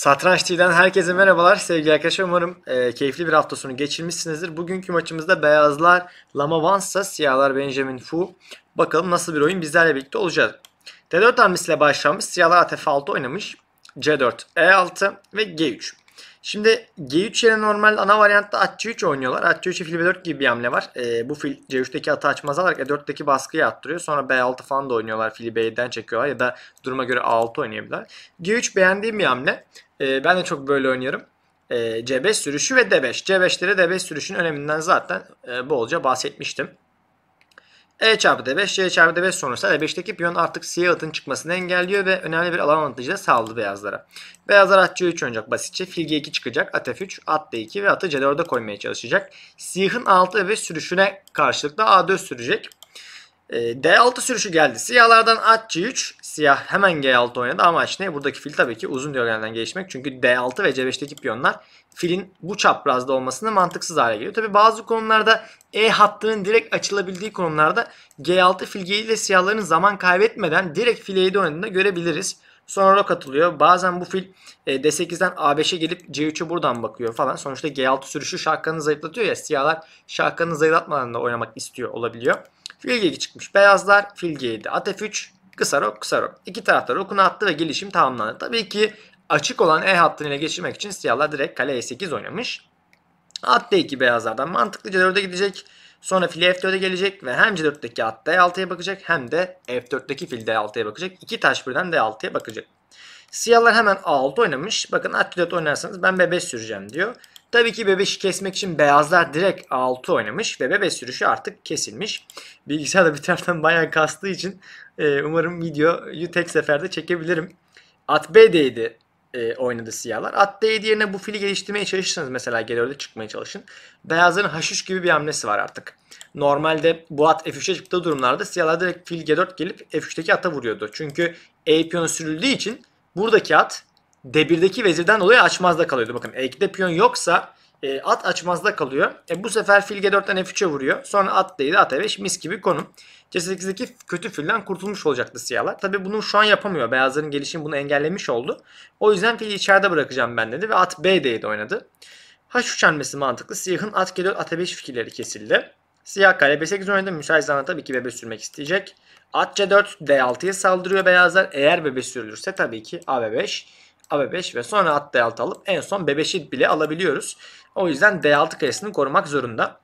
Satranç TV'den herkese merhabalar sevgili arkadaşlar. Umarım e, keyifli bir hafta sonu geçirmişsinizdir. Bugünkü maçımızda beyazlar Lama Vansa, siyahlar Benjamin Fu. Bakalım nasıl bir oyun bizlerle birlikte olacak. D4 hamlesiyle başlamış. Siyahlar at F6 oynamış. C4, E6 ve G3. Şimdi G3 yerine normal ana varyantta at 3 oynuyorlar. At C3'e fil B4 gibi bir hamle var. Ee, e, bu fil C3'teki atı açmaz alarak E4'teki baskıyı attırıyor. Sonra B6 falan da oynuyorlar. Fili B'den çekiyorlar ya da duruma göre A6 oynayabilirler. G3 beğendiğim bir hamle. E, ben de çok böyle oynuyorum. E, ee, C5 sürüşü ve D5. C5'lere D5 sürüşün öneminden zaten e, bolca bahsetmiştim. E çarpı D5, C çarpı D5 sonrası D5'teki piyon artık siyah atın çıkmasını engelliyor ve önemli bir alan avantajı da sağladı beyazlara. Beyazlar at C3 oynayacak basitçe. Fil G2 çıkacak. At F3, at D2 ve atı C4'e koymaya çalışacak. Siyahın 6 ve sürüşüne karşılık da A4 sürecek. Ee, D6 sürüşü geldi. Siyahlardan at C3. Siyah hemen G6 oynadı ama amaç ne? Buradaki fil tabii ki uzun diyagonalden geçmek Çünkü D6 ve C5'teki piyonlar filin bu çaprazda olmasını mantıksız hale geliyor. Tabii bazı konumlarda E hattının direkt açılabildiği konumlarda G6 filgeyle siyahların zaman kaybetmeden direkt fil E7 oynadığında görebiliriz. Sonra rok atılıyor. Bazen bu fil e, D8'den A5'e gelip C3'e buradan bakıyor falan. Sonuçta G6 sürüşü şahkanı zayıflatıyor ya siyahlar şahkanı zayıflatmadan da oynamak istiyor olabiliyor. Filge 2 çıkmış. Beyazlar filge 7. At F3 kısa rok kısa rok. İki tarafta rokunu attı ve gelişim tamamlandı. Tabii ki açık olan E hattını ile geçirmek için siyahlar direkt kale E8 oynamış. At D2 beyazlardan mantıklıca C4'e gidecek. Sonra fil F4'e gelecek ve hem C4'teki at D6'ya bakacak hem de F4'teki fil D6'ya bakacak. İki taş birden D6'ya bakacak. Siyahlar hemen A6 oynamış. Bakın at D4 oynarsanız ben B5 süreceğim diyor. Tabii ki bebeşi kesmek için beyazlar direkt 6 oynamış ve bebe sürüşü artık kesilmiş. Bilgisayar da bir taraftan bayağı kastığı için e, umarım videoyu tek seferde çekebilirim. At B'deydi e, oynadı siyahlar. At D yerine bu fili geliştirmeye çalışırsanız mesela gelirde çıkmaya çalışın. Beyazların H3 gibi bir hamlesi var artık. Normalde bu at F3'e çıktığı durumlarda siyahlar direkt fil G4 gelip F3'teki ata vuruyordu. Çünkü E piyon sürüldüğü için buradaki at D1'deki vezirden dolayı açmazda kalıyordu. Bakın ekte piyon yoksa e, at açmazda kalıyor. E, bu sefer fil G4'ten F3'e vuruyor. Sonra at değil at E5 mis gibi konum. C8'deki kötü filden kurtulmuş olacaktı siyahlar. Tabi bunu şu an yapamıyor. Beyazların gelişimi bunu engellemiş oldu. O yüzden fili içeride bırakacağım ben dedi ve at B'de oynadı. H3 hamlesi mantıklı. Siyahın at G4 at E5 fikirleri kesildi. Siyah kare B8 oynadı. Müsait zaman tabii ki bebe sürmek isteyecek. At C4 D6'ya saldırıyor beyazlar. Eğer bebe sürülürse tabii ki A5 A 5 ve sonra at D6 alıp en son B5'i bile alabiliyoruz. O yüzden D6 kalesini korumak zorunda.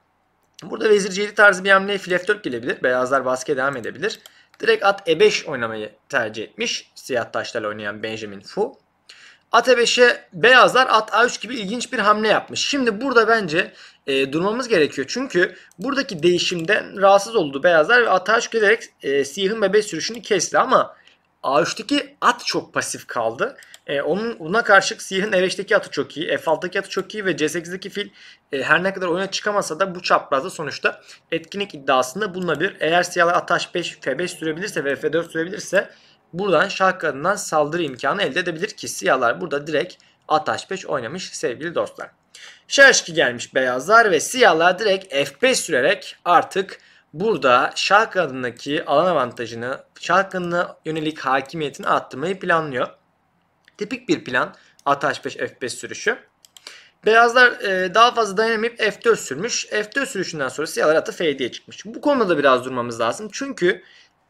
Burada vezir C7 tarzı bir hamleye fil F4 gelebilir. Beyazlar baskıya devam edebilir. Direkt at E5 oynamayı tercih etmiş. Siyah taşlarla oynayan Benjamin Fu. At E5'e beyazlar at A3 gibi ilginç bir hamle yapmış. Şimdi burada bence e, durmamız gerekiyor. Çünkü buradaki değişimden rahatsız oldu beyazlar ve at A3 giderek e, siyahın 5 sürüşünü kesti ama A3'teki at çok pasif kaldı. E, onun buna karşı Sihir'in E5'teki atı çok iyi, F6'daki atı çok iyi ve C8'deki fil e, her ne kadar oyuna çıkamasa da bu çaprazda sonuçta etkinlik iddiasında bulunabilir. Eğer siyahlar ataş 5 F5 sürebilirse ve F4 sürebilirse buradan şah kadından saldırı imkanı elde edebilir ki siyahlar burada direkt ataş 5 oynamış sevgili dostlar. Şah gelmiş beyazlar ve siyahlar direkt F5 sürerek artık burada şah kadındaki alan avantajını, şah yönelik hakimiyetini arttırmayı planlıyor. Tipik bir plan at H5 F5 sürüşü. Beyazlar e, daha fazla dayanamayıp F4 sürmüş. F4 sürüşünden sonra siyahlar atı F7'ye çıkmış. Bu konuda da biraz durmamız lazım. Çünkü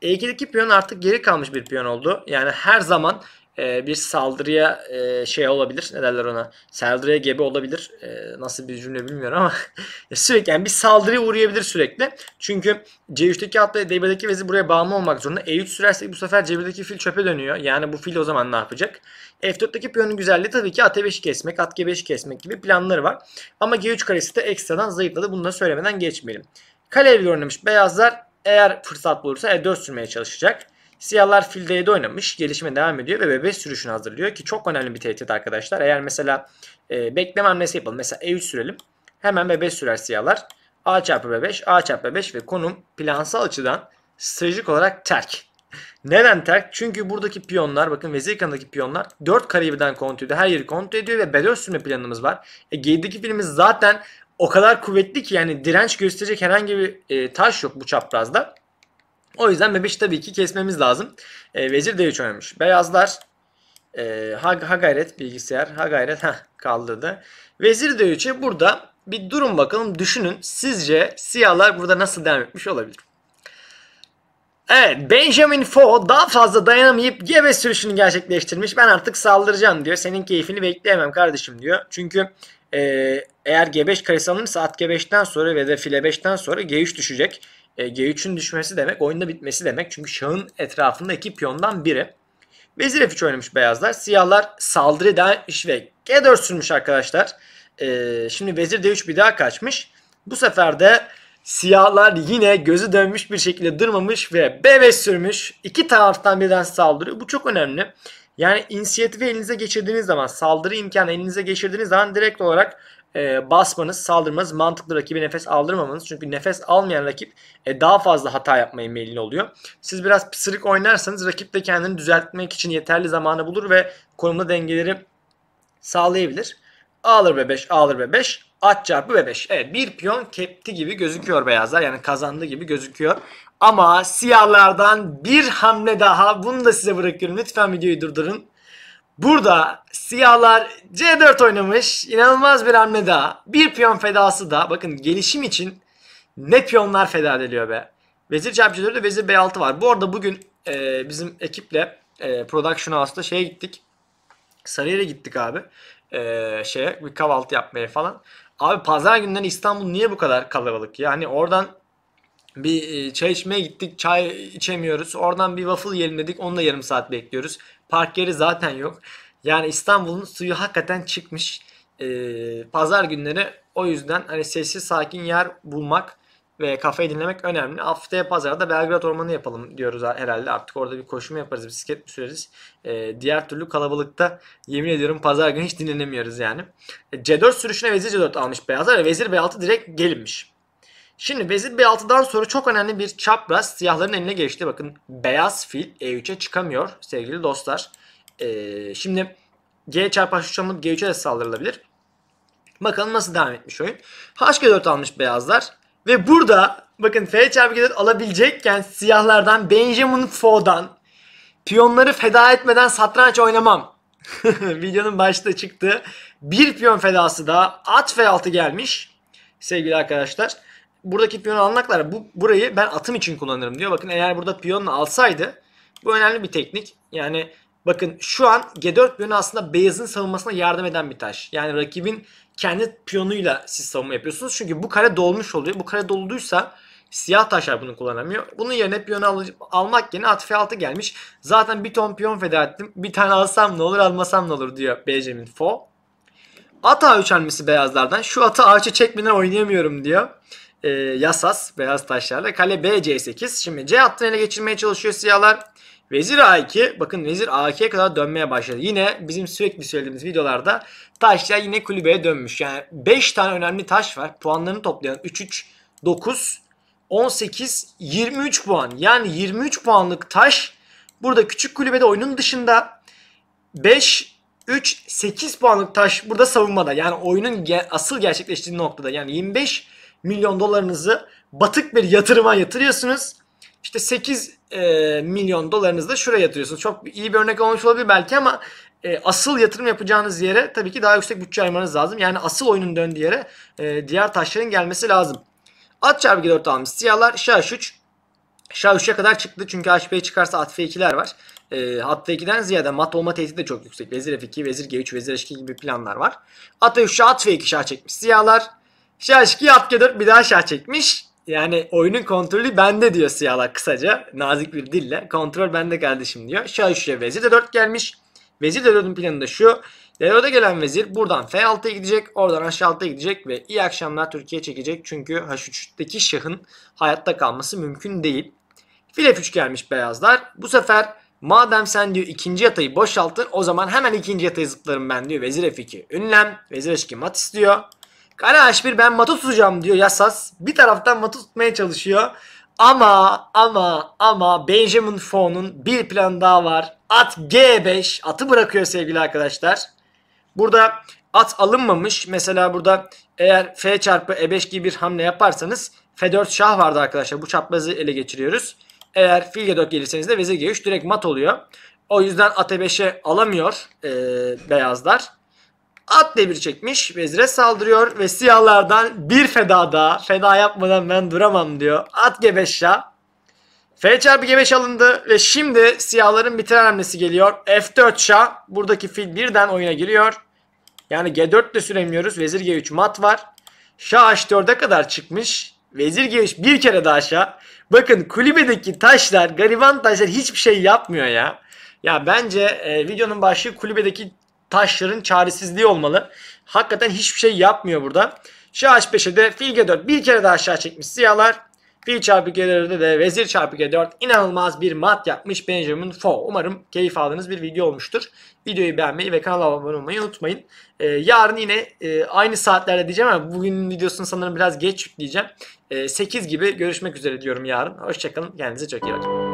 E2'deki piyon artık geri kalmış bir piyon oldu. Yani her zaman e, bir saldırıya e, şey olabilir. Ne derler ona? Saldırıya gebe olabilir. E, nasıl bir cümle bilmiyorum ama sürekli yani bir saldırıya uğrayabilir sürekli. Çünkü C3'teki atla D1'deki vezir buraya bağımlı olmak zorunda. E3 sürersek bu sefer C1'deki fil çöpe dönüyor. Yani bu fil o zaman ne yapacak? F4'teki piyonun güzelliği tabii ki at 5 kesmek, at G5'i kesmek gibi planları var. Ama G3 karesi de ekstradan zayıfladı. Bunu da söylemeden geçmeyelim. Kalev görünmüş beyazlar eğer fırsat bulursa E4 sürmeye çalışacak. Siyahlar fil de oynamış. gelişme devam ediyor ve bebe sürüşünü hazırlıyor ki çok önemli bir tehdit arkadaşlar. Eğer mesela e, bekleme hamlesi yapalım. Mesela E3 sürelim. Hemen bebe sürer siyahlar. A çarpı B5, A çarpı B5 ve konum plansal açıdan stratejik olarak terk. Neden terk? Çünkü buradaki piyonlar bakın vezir kanındaki piyonlar 4 kareyi birden kontrol ediyor. Her yeri kontrol ediyor ve B4 sürme planımız var. E, G7'deki zaten o kadar kuvvetli ki yani direnç gösterecek herhangi bir e, taş yok bu çaprazda. O yüzden Bebeş'i tabii ki kesmemiz lazım. E, vezir D3 oynamış. Beyazlar e, ha, ha gayret bilgisayar ha gayret ha kaldırdı. Vezir D3'e burada bir durum bakalım düşünün. Sizce siyahlar burada nasıl devam etmiş olabilir? Evet Benjamin Fo daha fazla dayanamayıp G5 sürüşünü gerçekleştirmiş. Ben artık saldıracağım diyor. Senin keyfini bekleyemem kardeşim diyor. Çünkü e, eğer G5 karesi alınırsa at G5'ten sonra ve de file 5'ten sonra G3 düşecek. E, G3'ün düşmesi demek oyunda bitmesi demek. Çünkü şahın etrafında iki piyondan biri. Vezir F3 oynamış beyazlar. Siyahlar saldırı edermiş ve G4 sürmüş arkadaşlar. E, şimdi Vezir D3 bir daha kaçmış. Bu sefer de siyahlar yine gözü dönmüş bir şekilde durmamış ve B5 sürmüş. İki taraftan birden saldırıyor. Bu çok önemli. Yani inisiyatifi elinize geçirdiğiniz zaman, saldırı imkanı elinize geçirdiğiniz zaman direkt olarak e, basmanız, saldırmanız, mantıklı rakibi nefes aldırmamanız. Çünkü nefes almayan rakip e, daha fazla hata yapmaya meyilli oluyor. Siz biraz pısırık oynarsanız rakip de kendini düzeltmek için yeterli zamanı bulur ve konumda dengeleri sağlayabilir. Ağlar B5, ağlar B5, at çarpı B5. Evet bir piyon kepti gibi gözüküyor beyazlar. Yani kazandı gibi gözüküyor. Ama siyahlardan bir hamle daha. Bunu da size bırakıyorum. Lütfen videoyu durdurun. Burada siyahlar C4 oynamış. İnanılmaz bir hamle daha. Bir piyon fedası da. Bakın gelişim için ne piyonlar feda ediliyor be. Vezir çarpı c vezir B6 var. Bu arada bugün e, bizim ekiple e, production house'da şeye gittik. Sarıyer'e gittik abi. E, şeye bir kahvaltı yapmaya falan. Abi pazar günden İstanbul niye bu kadar kalabalık? Yani oradan bir e, çay içmeye gittik. Çay içemiyoruz. Oradan bir waffle yiyelim dedik. Onu da yarım saat bekliyoruz. Park yeri zaten yok. Yani İstanbul'un suyu hakikaten çıkmış. Ee, pazar günleri o yüzden hani sessiz sakin yer bulmak ve kafayı dinlemek önemli. Haftaya pazarda Belgrad Ormanı yapalım diyoruz herhalde. Artık orada bir koşu yaparız, bisiklet mi süreriz? Ee, diğer türlü kalabalıkta yemin ediyorum pazar günü hiç dinlenemiyoruz yani. E, C4 sürüşüne Vezir C4 almış beyazlar ve Vezir B6 direkt gelinmiş. Şimdi vezir B6'dan sonra çok önemli bir çapraz siyahların eline geçti. Bakın beyaz fil E3'e çıkamıyor sevgili dostlar. Ee, şimdi G çarpı H3 hamut G3'e de saldırılabilir. Bakalım nasıl devam etmiş oyun. HG4 almış beyazlar. Ve burada bakın F çarpı G4 alabilecekken siyahlardan Benjamin Fo'dan piyonları feda etmeden satranç oynamam. Videonun başta çıktı. Bir piyon fedası da at F6 gelmiş sevgili arkadaşlar buradaki piyonu almaklar bu burayı ben atım için kullanırım diyor. Bakın eğer burada piyonla alsaydı bu önemli bir teknik. Yani bakın şu an G4 piyonu aslında beyazın savunmasına yardım eden bir taş. Yani rakibin kendi piyonuyla siz savunma yapıyorsunuz. Çünkü bu kare dolmuş oluyor. Bu kare doluduysa Siyah taşlar bunu kullanamıyor. Bunun yerine piyonu al almak yerine at f6 gelmiş. Zaten bir ton piyon feda ettim. Bir tane alsam ne olur almasam ne olur diyor Benjamin Fo. At a3 hamlesi beyazlardan. Şu atı a3'e çekmeden oynayamıyorum diyor e, Yasas beyaz taşlarla. Kale B C8. Şimdi C hattını ele geçirmeye çalışıyor siyahlar. Vezir A2 bakın vezir A2'ye kadar dönmeye başladı. Yine bizim sürekli söylediğimiz videolarda taşlar yine kulübeye dönmüş. Yani 5 tane önemli taş var. Puanlarını toplayan 3 3 9 18 23 puan. Yani 23 puanlık taş burada küçük kulübede oyunun dışında 5 3 8 puanlık taş burada savunmada. Yani oyunun ge asıl gerçekleştiği noktada yani 25 milyon dolarınızı batık bir yatırıma yatırıyorsunuz. İşte 8 e, milyon dolarınızı da şuraya yatırıyorsunuz. Çok iyi bir örnek olmuş olabilir belki ama e, asıl yatırım yapacağınız yere tabii ki daha yüksek bütçe ayırmanız lazım. Yani asıl oyunun döndüğü yere e, diğer taşların gelmesi lazım. At çarpı 4 almış. Siyahlar şah 3. Şah 3'e kadar çıktı çünkü HP çıkarsa at F2'ler var. E, at F2'den ziyade mat olma tehdidi de çok yüksek. Vezir F2, Vezir G3, Vezir H2 gibi planlar var. At F3, at F2 şah çekmiş. Siyahlar Şah 2 yat g bir daha şah çekmiş. Yani oyunun kontrolü bende diyor siyahlar kısaca. Nazik bir dille. Kontrol bende kardeşim diyor. Şah 3'e vezir de 4 gelmiş. Vezir de 4'ün planı da şu. D4'e gelen vezir buradan F6'ya gidecek. Oradan H6'ya gidecek ve iyi akşamlar Türkiye çekecek. Çünkü H3'teki şahın hayatta kalması mümkün değil. Fil F3 gelmiş beyazlar. Bu sefer madem sen diyor ikinci yatayı boşalttın o zaman hemen ikinci yatayı zıplarım ben diyor. Vezir F2 ünlem. Vezir H2 mat istiyor. Kale h ben matı tutacağım diyor Yasas. Bir taraftan matı tutmaya çalışıyor. Ama ama ama Benjamin Fon'un bir plan daha var. At G5 atı bırakıyor sevgili arkadaşlar. Burada at alınmamış. Mesela burada eğer F çarpı E5 gibi bir hamle yaparsanız F4 şah vardı arkadaşlar. Bu çaprazı ele geçiriyoruz. Eğer fil G4 gelirseniz de vezir G3 direkt mat oluyor. O yüzden at E5'e alamıyor e, beyazlar. At devir çekmiş. Vezire saldırıyor ve siyahlardan bir feda daha. Feda yapmadan ben duramam diyor. At Gebeş'a. F çarpı Gebeş alındı ve şimdi siyahların bitiren hamlesi geliyor. F4 şah. Buradaki fil birden oyuna giriyor. Yani G4 de süremiyoruz. Vezir G3 mat var. Şah H4'e kadar çıkmış. Vezir G3 bir kere daha şah. Bakın kulübedeki taşlar, gariban taşlar hiçbir şey yapmıyor ya. Ya bence e, videonun başlığı kulübedeki taşların çaresizliği olmalı. Hakikaten hiçbir şey yapmıyor burada. Şah h5'e de fil g4 bir kere daha aşağı çekmiş siyahlar. Fil çarpı g4'de de vezir çarpı g4 inanılmaz bir mat yapmış Benjamin Fo. Umarım keyif aldığınız bir video olmuştur. Videoyu beğenmeyi ve kanala abone olmayı unutmayın. Ee, yarın yine e, aynı saatlerde diyeceğim ama bugün videosunu sanırım biraz geç yükleyeceğim. E, ee, 8 gibi görüşmek üzere diyorum yarın. Hoşçakalın. Kendinize çok iyi bakın.